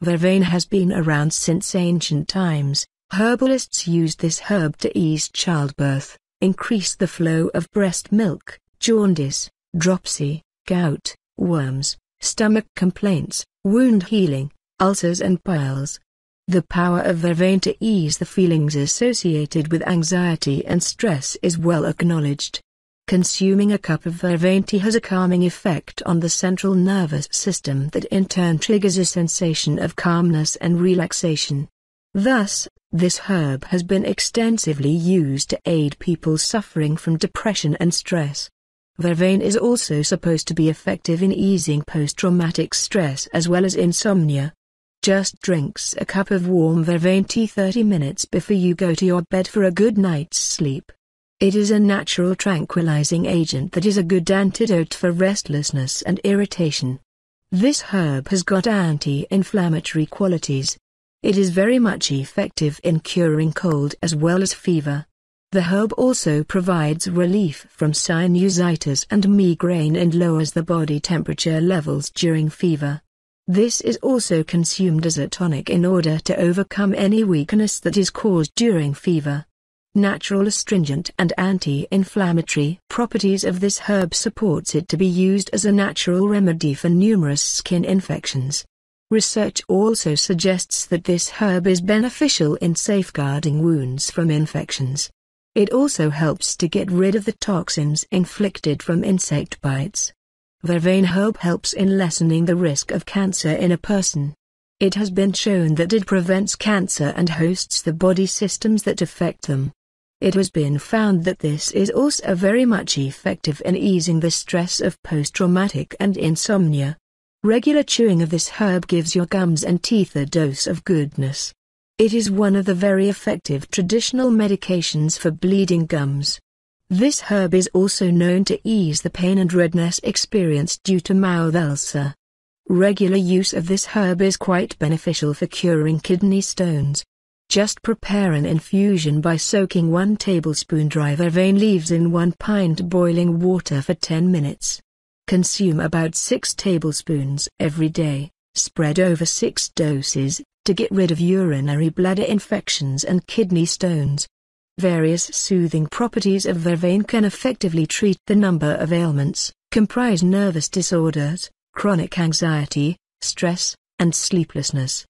Vervain has been around since ancient times. Herbalists used this herb to ease childbirth, increase the flow of breast milk, jaundice, dropsy, gout, worms, stomach complaints, wound healing, ulcers and piles. The power of vervain to ease the feelings associated with anxiety and stress is well acknowledged. Consuming a cup of vervain tea has a calming effect on the central nervous system that in turn triggers a sensation of calmness and relaxation. Thus, this herb has been extensively used to aid people suffering from depression and stress. Vervain is also supposed to be effective in easing post-traumatic stress as well as insomnia. Just drinks a cup of warm vervain tea 30 minutes before you go to your bed for a good night's sleep. It is a natural tranquilizing agent that is a good antidote for restlessness and irritation. This herb has got anti-inflammatory qualities. It is very much effective in curing cold as well as fever. The herb also provides relief from sinusitis and migraine and lowers the body temperature levels during fever. This is also consumed as a tonic in order to overcome any weakness that is caused during fever natural astringent and anti-inflammatory properties of this herb supports it to be used as a natural remedy for numerous skin infections. Research also suggests that this herb is beneficial in safeguarding wounds from infections. It also helps to get rid of the toxins inflicted from insect bites. Vervain herb helps in lessening the risk of cancer in a person. It has been shown that it prevents cancer and hosts the body systems that affect them. It has been found that this is also very much effective in easing the stress of post-traumatic and insomnia. Regular chewing of this herb gives your gums and teeth a dose of goodness. It is one of the very effective traditional medications for bleeding gums. This herb is also known to ease the pain and redness experienced due to mouth ulcer. Regular use of this herb is quite beneficial for curing kidney stones. Just prepare an infusion by soaking 1 tablespoon dry vervain leaves in 1 pint boiling water for 10 minutes. Consume about 6 tablespoons every day, spread over 6 doses, to get rid of urinary bladder infections and kidney stones. Various soothing properties of vervain can effectively treat the number of ailments, comprise nervous disorders, chronic anxiety, stress, and sleeplessness.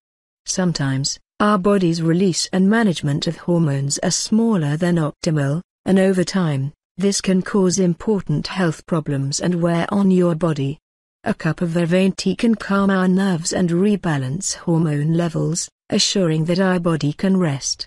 Sometimes, our body's release and management of hormones are smaller than optimal, and over time, this can cause important health problems and wear on your body. A cup of vervain tea can calm our nerves and rebalance hormone levels, assuring that our body can rest.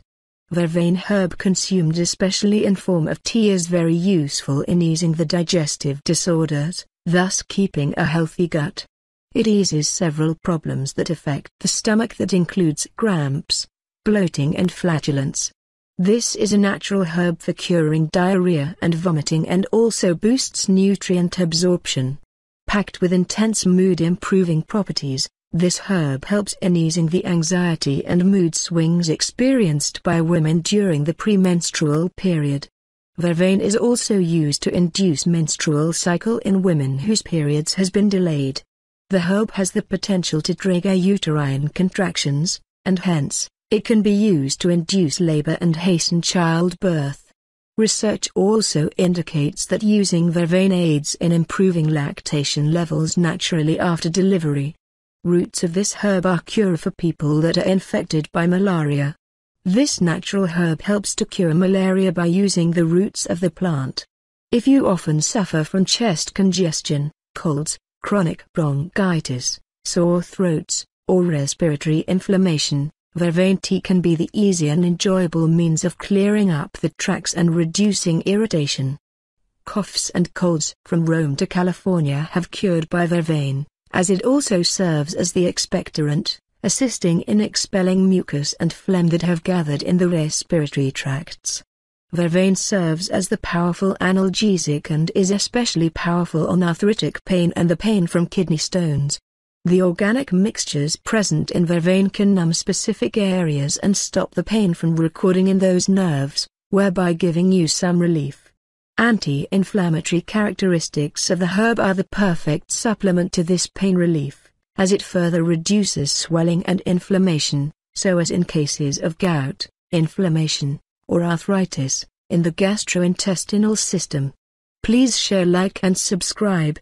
Vervain herb consumed especially in form of tea is very useful in easing the digestive disorders, thus keeping a healthy gut. It eases several problems that affect the stomach that includes cramps, bloating and flatulence. This is a natural herb for curing diarrhea and vomiting and also boosts nutrient absorption. Packed with intense mood-improving properties, this herb helps in easing the anxiety and mood swings experienced by women during the premenstrual period. Vervain is also used to induce menstrual cycle in women whose periods has been delayed. The herb has the potential to trigger uterine contractions, and hence, it can be used to induce labor and hasten childbirth. Research also indicates that using vervain aids in improving lactation levels naturally after delivery. Roots of this herb are cure for people that are infected by malaria. This natural herb helps to cure malaria by using the roots of the plant. If you often suffer from chest congestion, colds, chronic bronchitis, sore throats, or respiratory inflammation, vervain tea can be the easy and enjoyable means of clearing up the tracks and reducing irritation. Coughs and colds from Rome to California have cured by vervain, as it also serves as the expectorant, assisting in expelling mucus and phlegm that have gathered in the respiratory tracts. Vervain serves as the powerful analgesic and is especially powerful on arthritic pain and the pain from kidney stones. The organic mixtures present in vervain can numb specific areas and stop the pain from recording in those nerves, whereby giving you some relief. Anti-inflammatory characteristics of the herb are the perfect supplement to this pain relief, as it further reduces swelling and inflammation, so as in cases of gout, inflammation, or arthritis in the gastrointestinal system. Please share like and subscribe.